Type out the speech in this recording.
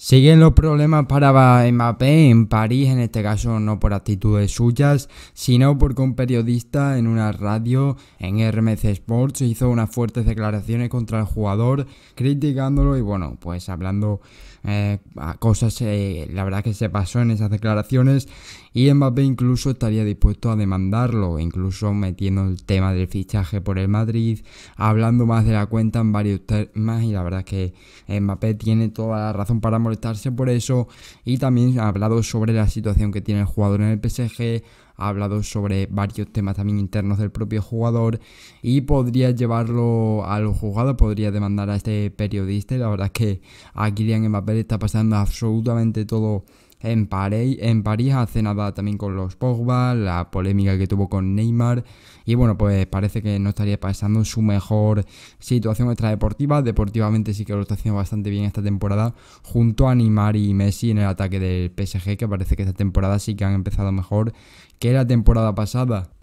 Siguen los problemas para Mbappé en París, en este caso no por actitudes suyas, sino porque un periodista en una radio en RMC Sports hizo unas fuertes declaraciones contra el jugador, criticándolo y bueno, pues hablando eh, cosas, eh, la verdad que se pasó en esas declaraciones y Mbappé incluso estaría dispuesto a demandarlo, incluso metiendo el tema del fichaje por el Madrid, hablando más de la cuenta en varios temas y la verdad que Mbappé tiene toda la razón para por eso y también ha hablado sobre la situación que tiene el jugador en el PSG, ha hablado sobre varios temas también internos del propio jugador y podría llevarlo al jugador, podría demandar a este periodista y la verdad es que a Kylian Mbappé está pasando absolutamente todo en París, en París hace nada también con los Pogba, la polémica que tuvo con Neymar. Y bueno, pues parece que no estaría pasando su mejor situación extradeportiva. Deportivamente sí que lo está haciendo bastante bien esta temporada, junto a Neymar y Messi en el ataque del PSG, que parece que esta temporada sí que han empezado mejor que la temporada pasada.